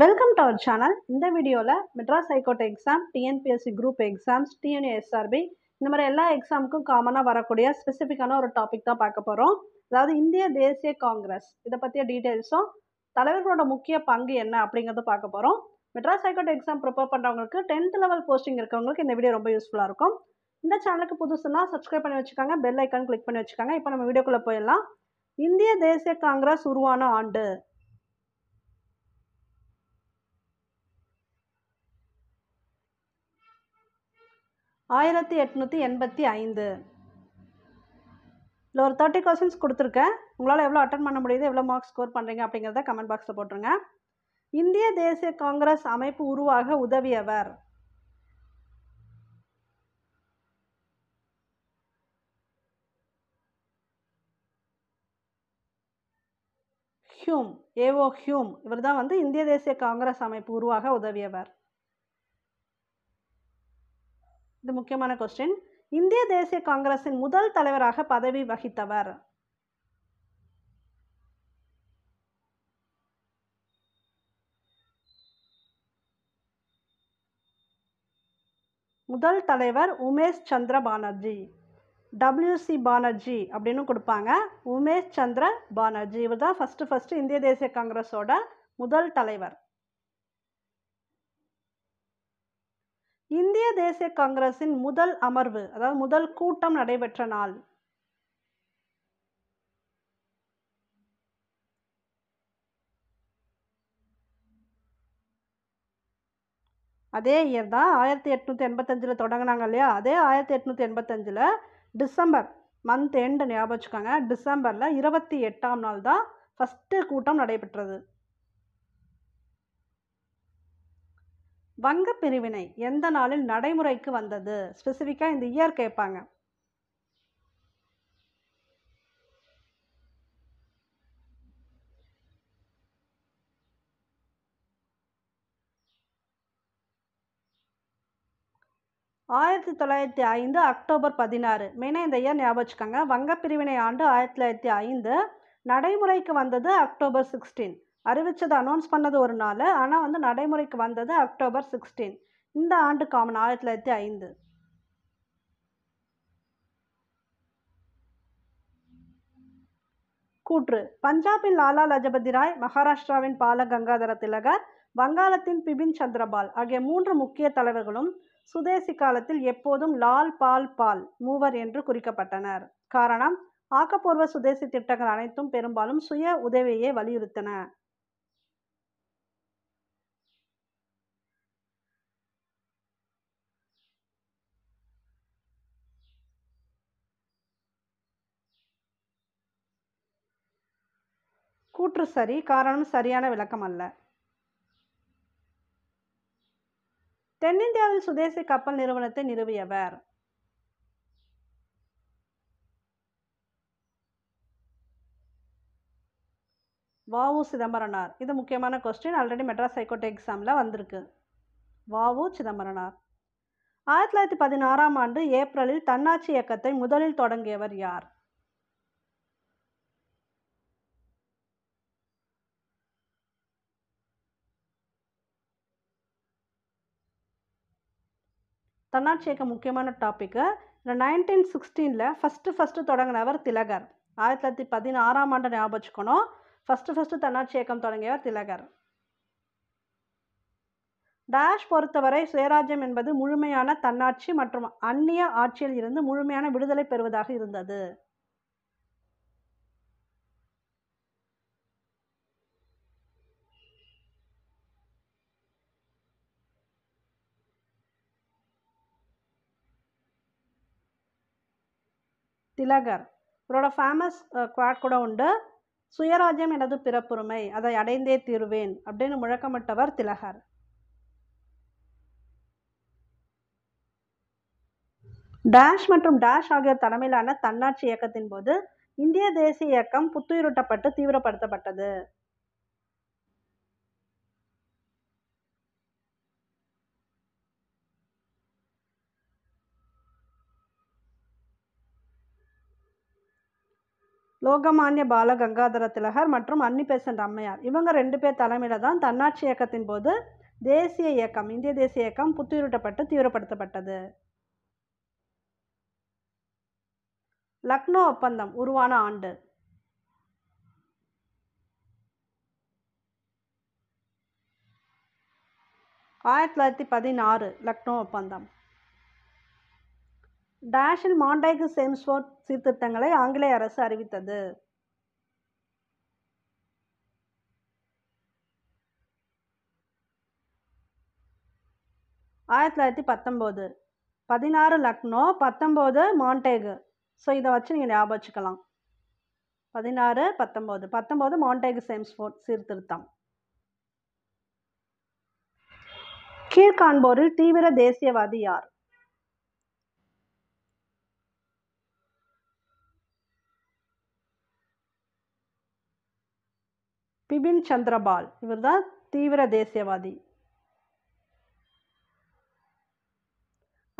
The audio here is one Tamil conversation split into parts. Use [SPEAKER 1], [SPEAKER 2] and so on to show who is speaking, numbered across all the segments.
[SPEAKER 1] வெல்கம் டு அவர் சேனல் இந்த வீடியோவில் Madras high court exam TNPSC group exams TNUSRB இந்த மாதிரி எல்லா எக்ஸாமுக்கும் காமனாக வரக்கூடிய ஸ்பெசிஃபிக்கான ஒரு டாபிக் தான் பார்க்க போகிறோம் அதாவது இந்திய தேசிய காங்கிரஸ் இதை பற்றிய டீட்டெயில்ஸும் தலைவர்களோட முக்கிய பங்கு என்ன அப்படிங்கிறத பார்க்க போகிறோம் மெட்ராஸ் ஹைகோர்ட் எக்ஸாம் ப்ரிப்பேர் பண்ணுறவங்களுக்கு டென்த் லெவல் போஸ்டிங் இருக்கிறவங்களுக்கு இந்த வீடியோ ரொம்ப யூஸ்ஃபுல்லாக இருக்கும் இந்த சேனலுக்கு புதுசுனா சப்ஸ்கிரைப் பண்ணி வச்சுக்காங்க பெல் ஐக்கான் கிளிக் பண்ணி வச்சுக்காங்க இப்போ நம்ம வீடியோக்குள்ளே போயிடலாம் இந்திய தேசிய காங்கிரஸ் உருவான ஆண்டு ஆயிரத்தி எட்நூற்றி எண்பத்தி ஐந்து இல்லை ஒரு தேர்ட்டி கொஸ்டின்ஸ் கொடுத்துருக்கேன் உங்களால் எவ்வளோ அட்டன் பண்ண முடியுது எவ்வளோ மார்க்ஸ் ஸ்கோர் பண்ணுறீங்க அப்படிங்கிறத கமெண்ட் பாக்ஸில் போட்டுருங்க இந்திய தேசிய காங்கிரஸ் அமைப்பு உருவாக உதவியவர் ஹியூம் ஏஓ ஹியூம் இவர் தான் வந்து இந்திய தேசிய காங்கிரஸ் அமைப்பு உருவாக உதவியவர் இது முக்கியமான கொஸ்டின் இந்திய தேசிய காங்கிரஸின் முதல் தலைவராக பதவி வகித்தவர் முதல் தலைவர் உமேஷ் சந்திர பானர்ஜி டபிள்யூசி பானர்ஜி அப்படின்னு கொடுப்பாங்க உமேஷ் சந்திர பானர்ஜி இவர் தான் ஃபஸ்ட்டு ஃபஸ்ட்டு இந்திய தேசிய காங்கிரஸோட முதல் தலைவர் இந்திய தேசிய காங்கிரஸின் முதல் அமர்வு அதாவது முதல் கூட்டம் நடைபெற்ற நாள் அதே இயர் தான் ஆயிரத்தி எட்நூற்றி எண்பத்தஞ்சில் தொடங்கினாங்க இல்லையா அதே ஆயிரத்தி எட்நூற்றி எண்பத்தஞ்சில் டிசம்பர் மந்த் எண்டு ஞாபகம் வச்சுக்கோங்க டிசம்பரில் இருபத்தி எட்டாம் நாள் தான் ஃபஸ்ட்டு கூட்டம் நடைபெற்றது வங்க பிரிவினை எந்த நாளில் நடைமுறைக்கு வந்தது ஸ்பெசிஃபிக்காக இந்த இயர் கேட்பாங்க ஆயிரத்தி தொள்ளாயிரத்தி ஐந்து அக்டோபர் பதினாறு மெயினாக இந்த இயர் ஞாபகம் வச்சுக்கோங்க வங்க பிரிவினை ஆண்டு ஆயிரத்தி தொள்ளாயிரத்தி ஐந்து நடைமுறைக்கு வந்தது அக்டோபர் சிக்ஸ்டீன் அறிவித்தது அனௌன்ஸ் பண்ணது ஒரு நாள் ஆனால் வந்து நடைமுறைக்கு வந்தது அக்டோபர் சிக்ஸ்டீன் இந்த ஆண்டு காமன் ஆயிரத்தி தொள்ளாயிரத்தி ஐந்து கூற்று பஞ்சாபின் லாலா லஜபதி ராய் மகாராஷ்டிராவின் பால கங்காதர திலகர் வங்காளத்தின் பிபின் சந்திரபால் ஆகிய மூன்று முக்கிய தலைவர்களும் சுதேசி காலத்தில் எப்போதும் லால் பால் பால் மூவர் என்று குறிக்கப்பட்டனர் காரணம் ஆக்கப்பூர்வ சுதேசி திட்டங்கள் அனைத்தும் பெரும்பாலும் சுய உதவியை வலியுறுத்தன கூற்று சரி காரணம் சரியான விளக்கம் அல்ல தென்னிந்தியாவில் சுதேசி கப்பல் நிறுவனத்தை நிறுவியவர் வாவு சிதம்பரனார் இது முக்கியமான கொஸ்டின் ஆல்ரெடி மெட்ராஸ் ஹைகோர்ட் எக்ஸாமில் வந்திருக்கு வாவு சிதம்பரனார் ஆயிரத்தி தொள்ளாயிரத்தி பதினாறாம் ஆண்டு ஏப்ரலில் தன்னாட்சி இயக்கத்தை முதலில் தொடங்கியவர் யார் தன்னாட்சி இயக்க முக்கியமான டாப்பிக்கு இந்த நைன்டீன் சிக்ஸ்டீனில் ஃபஸ்ட்டு ஃபஸ்ட்டு தொடங்கினவர் திலகர் ஆயிரத்தி தொள்ளாயிரத்தி பதினாறாம் ஆண்டு ஞாபகம் ஃபஸ்ட்டு ஃபஸ்ட்டு தன்னாட்சி இயக்கம் தொடங்கியவர் திலகர் டேஷ் பொறுத்தவரை சுயராஜ்யம் என்பது முழுமையான தன்னாட்சி மற்றும் அந்நிய ஆட்சியில் இருந்து முழுமையான விடுதலை பெறுவதாக இருந்தது திலகர் இவரோட ஃபேமஸ் குவாட் கூட உண்டு சுயராஜ்யம் எனது பிறப்புரிமை அதை அடைந்தே தீருவேன் அப்படின்னு முழக்கமிட்டவர் திலகர் டேஷ் மற்றும் டேஷ் ஆகியோர் தலைமையிலான தன்னாட்சி இயக்கத்தின் போது இந்திய தேசிய இயக்கம் புத்துயிரூட்டப்பட்டு தீவிரப்படுத்தப்பட்டது லோகமானிய பால கங்காதர திலகர் மற்றும் அன்னிபெசன்ட் அம்மையார் இவங்க ரெண்டு பேர் தலைமையில் தான் தன்னாட்சி இயக்கத்தின் போது தேசிய இயக்கம் இந்திய தேசிய இயக்கம் புத்துயிரூட்டப்பட்டு தீவிரப்படுத்தப்பட்டது லக்னோ ஒப்பந்தம் உருவான ஆண்டு ஆயிரத்தி தொள்ளாயிரத்தி பதினாறு லக்னோ ஒப்பந்தம் டேஷில் மாண்டைகு செம்ஸ்வொர்த் சீர்திருத்தங்களை ஆங்கிலேய அரசு அறிவித்தது ஆயிரத்தி தொள்ளாயிரத்தி பத்தொம்போது பதினாறு லக்னோ பத்தொம்போது மாண்டேகு ஸோ இதை வச்சு நீங்கள் ஞாபகம் வச்சுக்கலாம் பதினாறு பத்தொம்போது பத்தொம்போது மாண்டேகு ஃபோர்ட் சீர்திருத்தம் கீழ்காண்போரில் தீவிர தேசியவாதி யார் பிபின் சந்திரபால் இவர் தான் தீவிர தேசியவாதி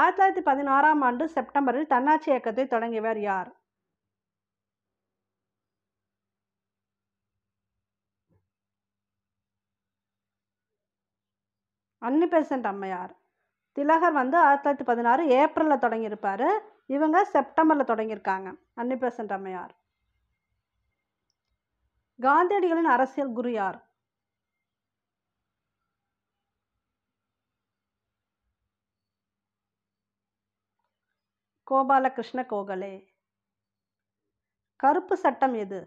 [SPEAKER 1] ஆயிரத்தி தொள்ளாயிரத்தி பதினாறாம் ஆண்டு செப்டம்பரில் தன்னாட்சி இயக்கத்தை தொடங்கியவர் யார் பெசன்ட் அம்மையார் திலகர் வந்து ஆயிரத்தி தொள்ளாயிரத்தி பதினாறு ஏப்ரலில் தொடங்கியிருப்பார் இவங்க செப்டம்பரில் தொடங்கியிருக்காங்க பெசன்ட் அம்மையார் காந்தியடிகளின் அரசியல் குரு யார் கோபாலகிருஷ்ண கோகலே கருப்பு சட்டம் எது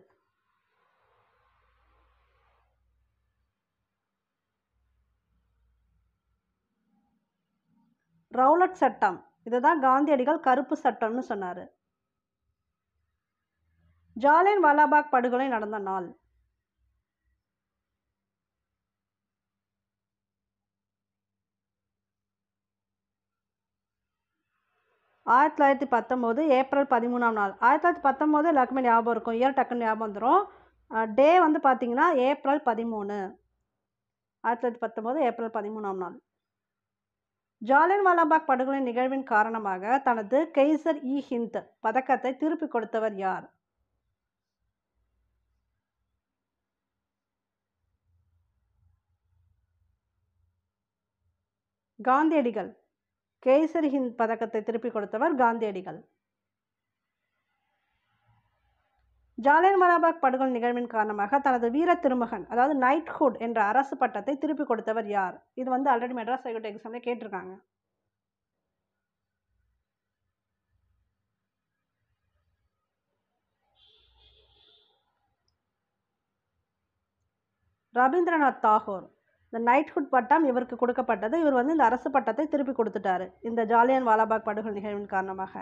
[SPEAKER 1] ரௌலட் சட்டம் இதுதான் காந்தியடிகள் கருப்பு சட்டம்னு சொன்னார் ஜாலியன் வாலாபாக் படுகொலை நடந்த நாள் ஆயிரத்தி தொள்ளாயிரத்தி பத்தொம்போது ஏப்ரல் பதிமூணாம் நாள் ஆயிரத்தி தொள்ளாயிரத்தி பத்தொம்போது எல்லாருக்குமே ஞாபகம் இருக்கும் இயர் டக்குன்னு ஞாபகம் வந்துடும் டே வந்து பார்த்திங்கன்னா ஏப்ரல் பதிமூணு ஆயிரத்தி தொள்ளாயிரத்தி பத்தொம்போது ஏப்ரல் பதிமூணாம் நாள் ஜாலியன் வாலாபாக் படுகொலை நிகழ்வின் காரணமாக தனது கெய்சர் இ ஹிந்த் பதக்கத்தை திருப்பி கொடுத்தவர் யார் காந்தியடிகள் கேசரிஹின் பதக்கத்தை திருப்பி கொடுத்தவர் காந்தியடிகள் மலாபாக் படுகொலை நிகழ்வின் காரணமாக தனது வீர திருமகன் அதாவது நைட்ஹுட் என்ற அரசு பட்டத்தை திருப்பி கொடுத்தவர் யார் இது வந்து ஆல்ரெடி மெட்ராஸ் ஹைகோர்ட் எக்ஸாமில் கேட்டிருக்காங்க ரவீந்திரநாத் தாகூர் இந்த நைட்ஹுட் பட்டம் இவருக்கு கொடுக்கப்பட்டது இவர் வந்து இந்த அரசு பட்டத்தை திருப்பி கொடுத்துட்டாரு இந்த ஜாலியன் வாலாபாக் படுகொலை நிகழ்வின் காரணமாக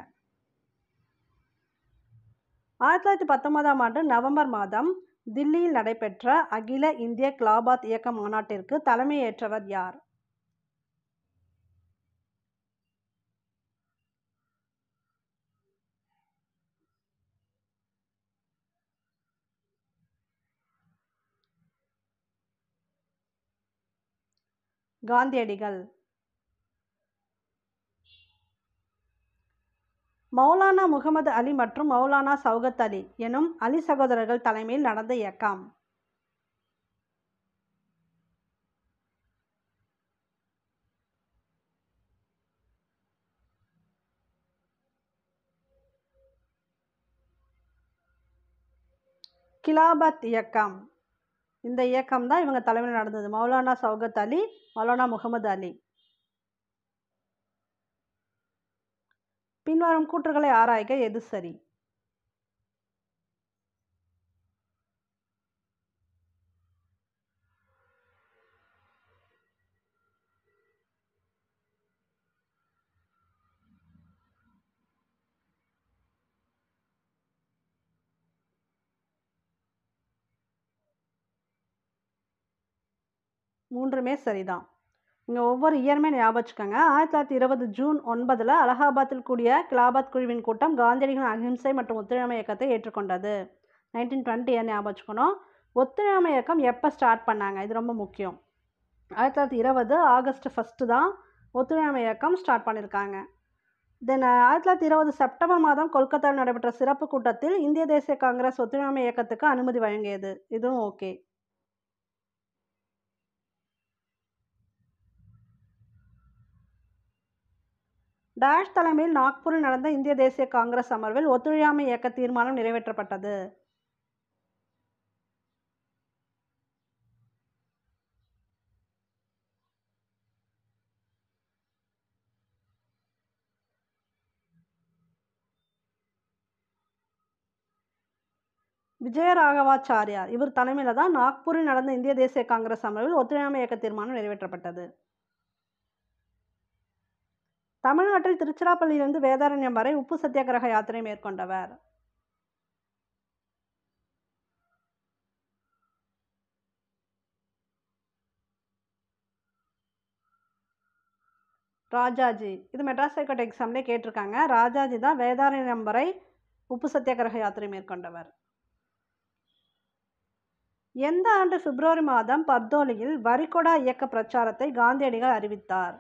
[SPEAKER 1] ஆயிரத்தி தொள்ளாயிரத்தி பத்தொன்பதாம் ஆண்டு நவம்பர் மாதம் தில்லியில் நடைபெற்ற அகில இந்திய கிளாபாத் இயக்க மாநாட்டிற்கு தலைமையேற்றவர் யார் காந்தியடிகள் மௌலானா முகமது அலி மற்றும் மௌலானா சௌகத் அலி எனும் அலி சகோதரர்கள் தலைமையில் நடந்த இயக்கம் கிலாபத் இயக்கம் இந்த இயக்கம் தான் இவங்க தலைமையில் நடந்தது மௌலானா சௌகத் அலி மௌலானா முகமது அலி பின்வரும் கூற்றுகளை ஆராய்க எது சரி மூன்றுமே சரிதான் இங்கே ஒவ்வொரு இயருமே ஞாபகம் வச்சுக்கோங்க ஆயிரத்தி தொள்ளாயிரத்தி இருபது ஜூன் ஒன்பதில் அலகாபாத்தில் கூடிய கிலாபாத் குழுவின் கூட்டம் காந்தியடிகளின் அகிம்சை மற்றும் ஒத்துழைமை இயக்கத்தை ஏற்றுக்கொண்டது நைன்டீன் டுவெண்ட்டி ஞாபகம் வச்சுக்கணும் ஒத்துழைமை இயக்கம் எப்போ ஸ்டார்ட் பண்ணாங்க இது ரொம்ப முக்கியம் ஆயிரத்தி தொள்ளாயிரத்தி இருபது ஆகஸ்ட் ஃபஸ்ட்டு தான் ஒத்துழைமை இயக்கம் ஸ்டார்ட் பண்ணியிருக்காங்க தென் ஆயிரத்தி தொள்ளாயிரத்தி இருபது செப்டம்பர் மாதம் கொல்கத்தாவில் நடைபெற்ற சிறப்பு கூட்டத்தில் இந்திய தேசிய காங்கிரஸ் ஒத்துழைமை இயக்கத்துக்கு அனுமதி வழங்கியது இதுவும் ஓகே டாஷ் தலைமையில் நாக்பூரில் நடந்த இந்திய தேசிய காங்கிரஸ் அமர்வில் ஒத்துழையாமை இயக்க தீர்மானம் நிறைவேற்றப்பட்டது விஜயராகவாச்சாரியார் இவர் தலைமையில் தான் நாக்பூரில் நடந்த இந்திய தேசிய காங்கிரஸ் அமர்வில் ஒத்துழையாமை இயக்க தீர்மானம் நிறைவேற்றப்பட்டது தமிழ்நாட்டில் திருச்சிராப்பள்ளியிலிருந்து வேதாரண்யம் வரை உப்பு சத்தியாகிரக யாத்திரை மேற்கொண்டவர் ராஜாஜி இது மெட்ராஸ் ஹைகோர்ட் எக்ஸாம்லேயே கேட்டிருக்காங்க ராஜாஜி தான் வேதாரண்யம் வரை உப்பு சத்தியாகிரக யாத்திரை மேற்கொண்டவர் எந்த ஆண்டு பிப்ரவரி மாதம் பர்தோலியில் வரிகொடா இயக்க பிரச்சாரத்தை காந்தியடிகள் அறிவித்தார்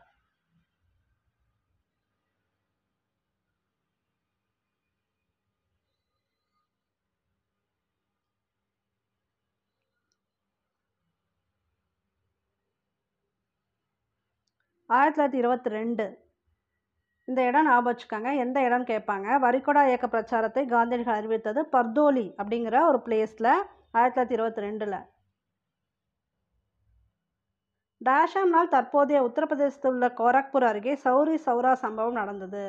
[SPEAKER 1] ஆயிரத்தி தொள்ளாயிரத்தி இருபத்தி ரெண்டு இந்த இடம் ஞாபகம் வச்சுக்கோங்க எந்த இடம்னு கேட்பாங்க வரிகொடா இயக்க பிரச்சாரத்தை காந்தியடிகள் அறிவித்தது பர்தோலி அப்படிங்கிற ஒரு பிளேஸில் ஆயிரத்தி தொள்ளாயிரத்தி இருபத்தி ரெண்டில் நாள் தற்போதைய உத்தரப்பிரதேசத்தில் உள்ள கோரக்பூர் அருகே சௌரி சௌரா சம்பவம் நடந்தது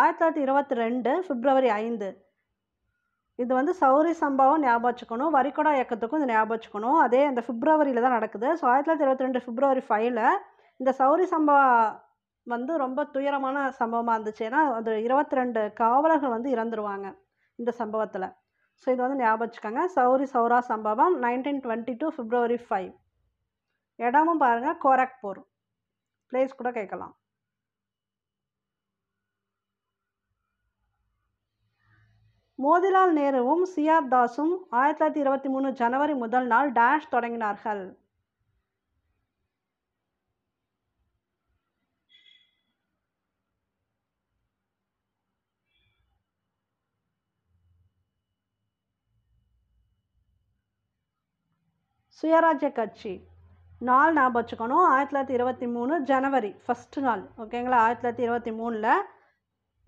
[SPEAKER 1] ஆயிரத்தி தொள்ளாயிரத்தி இருபத்தி ரெண்டு பிப்ரவரி ஐந்து இது வந்து சௌரி சம்பவம் ஞாபகம் வச்சுக்கணும் இயக்கத்துக்கும் இது ஞாபகம் வச்சுக்கணும் அதே அந்த பிப்ரவரியில் தான் நடக்குது ஸோ ஆயிரத்தி தொள்ளாயிரத்தி இருபத்தி ரெண்டு பிப்ரவரி ஃபைவ்ல இந்த சௌரி சம்பவ வந்து ரொம்ப துயரமான சம்பவமாக இருந்துச்சு ஏன்னா அது இருபத்தி ரெண்டு காவலர்கள் வந்து இறந்துருவாங்க இந்த சம்பவத்தில் ஸோ இது வந்து ஞாபகம் சௌரி சௌரா சம்பவம் nineteen twenty two February five இடமும் பாருங்கள் கோரக்பூர் பிளேஸ் கூட கேட்கலாம் மோதிலால் நேருவும் சியாப் தாஸும் ஆயிரத்தி தொள்ளாயிரத்தி இருபத்தி மூணு ஜனவரி முதல் நாள் டேஷ் தொடங்கினார்கள் சுயராஜ்ய கட்சி நாள் ஞாபகம் வச்சுக்கணும் ஆயிரத்தி தொள்ளாயிரத்தி இருபத்தி மூணு ஜனவரி ஃபஸ்ட்டு நாள் ஓகேங்களா ஆயிரத்தி தொள்ளாயிரத்தி இருபத்தி மூணில்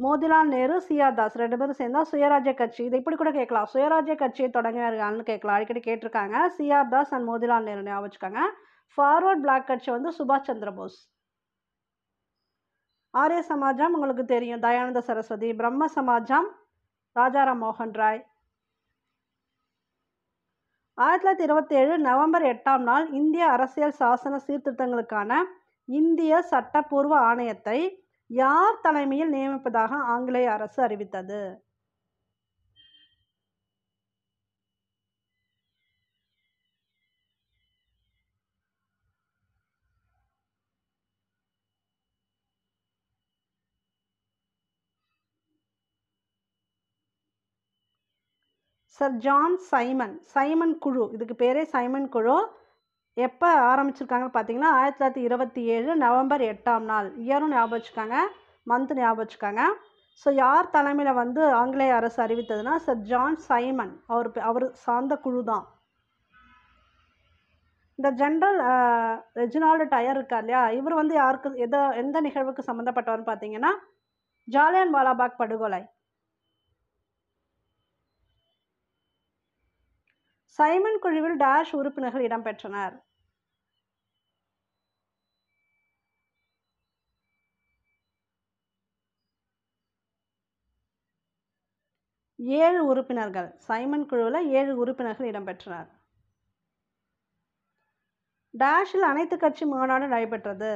[SPEAKER 1] மோதிலால் நேரு சியாதாஸ் ரெண்டு பேரும் சேர்ந்தால் சுயராஜ்ய கட்சி இதை இப்படி கூட கேட்கலாம் சுயராஜ்ய கட்சியை தொடங்கினார்கள்னு கேட்கலாம் அடிக்கடி கேட்டிருக்காங்க சியாதாஸ் அண்ட் மோதிலால் நேரு ஞாபகம் ஃபார்வர்ட் பிளாக் கட்சி வந்து சுபாஷ் சந்திர போஸ் ஆரிய சமாஜம் உங்களுக்கு தெரியும் தயானந்த சரஸ்வதி பிரம்ம சமாஜம் ராஜாராம் மோகன் ராய் ஆயிரத்தி தொள்ளாயிரத்தி இருபத்தேழு நவம்பர் எட்டாம் நாள் இந்திய அரசியல் சாசன சீர்திருத்தங்களுக்கான இந்திய சட்டப்பூர்வ ஆணையத்தை யார் தலைமையில் நியமிப்பதாக ஆங்கிலேய அரசு அறிவித்தது சர் ஜான் சைமன் சைமன் குழு இதுக்கு பேரே சைமன் குழு எப்போ ஆரம்பிச்சிருக்காங்கன்னு பார்த்தீங்கன்னா ஆயிரத்தி தொள்ளாயிரத்தி இருபத்தி ஏழு நவம்பர் எட்டாம் நாள் இயரும் ஞாபகம் வச்சுக்காங்க மந்த் ஞாபகம் வச்சுக்காங்க ஸோ யார் தலைமையில் வந்து ஆங்கிலேய அரசு அறிவித்ததுன்னா சர் ஜான் சைமன் அவர் அவர் சார்ந்த குழு தான் இந்த ஜென்ரல் ரெஜினால்டு டயர் இருக்கார் இல்லையா இவர் வந்து யாருக்கு எதோ எந்த நிகழ்வுக்கு சம்மந்தப்பட்டவர்னு பார்த்தீங்கன்னா ஜாலியன் வாலாபாக் படுகொலை சைமன் குழுவில் டேஷ் உறுப்பினர்கள் இடம்பெற்றனர் ஏழு உறுப்பினர்கள் சைமன் குழுவில் ஏழு உறுப்பினர்கள் இடம்பெற்றனர் டேஷில் அனைத்து கட்சி மாநாடு நடைபெற்றது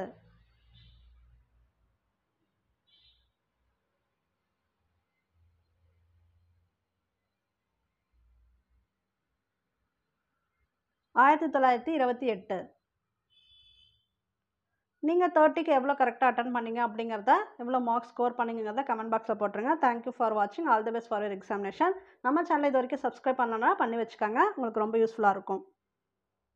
[SPEAKER 1] ஆயிரத்தி தொள்ளாயிரத்தி இருபத்தி எட்டு நீங்கள் தேர்ட்டிக்கு எவ்வளோ கரெக்டாக அட்டன் பண்ணீங்க அப்படிங்கிறத எவ்வளோ மார்க்ஸ் ஸ்கோர் பண்ணிங்கிறத கமெண்ட் பாக்ஸில் போட்டுருங்க தேங்க்யூ ஃபார் வாட்சிங் all the best for your examination நம்ம சேனல் இது வரைக்கும் சப்ஸ்கிரைப் பண்ணலன்னா பண்ணி வச்சுக்கோங்க உங்களுக்கு ரொம்ப யூஸ்ஃபுல்லாக இருக்கும்